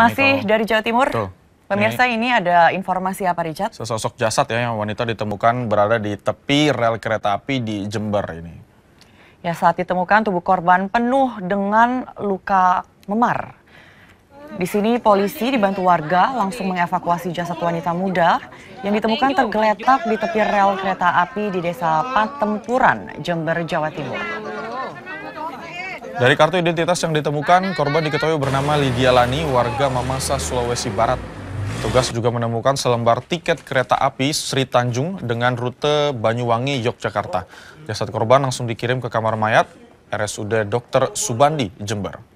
Masih dari Jawa Timur? Betul. Pemirsa ini, ini ada informasi apa Richard? Sesosok jasad ya yang wanita ditemukan berada di tepi rel kereta api di Jember ini. Ya saat ditemukan tubuh korban penuh dengan luka memar. Di sini polisi dibantu warga langsung mengevakuasi jasad wanita muda yang ditemukan tergeletak di tepi rel kereta api di desa Patempuran, Jember, Jawa Timur. Dari kartu identitas yang ditemukan, korban diketahui bernama Lydia Lani, warga Mamasa, Sulawesi Barat. Tugas juga menemukan selembar tiket kereta api Sri Tanjung dengan rute Banyuwangi, Yogyakarta. Jasad korban langsung dikirim ke kamar mayat RSUD Dr. Subandi, Jember.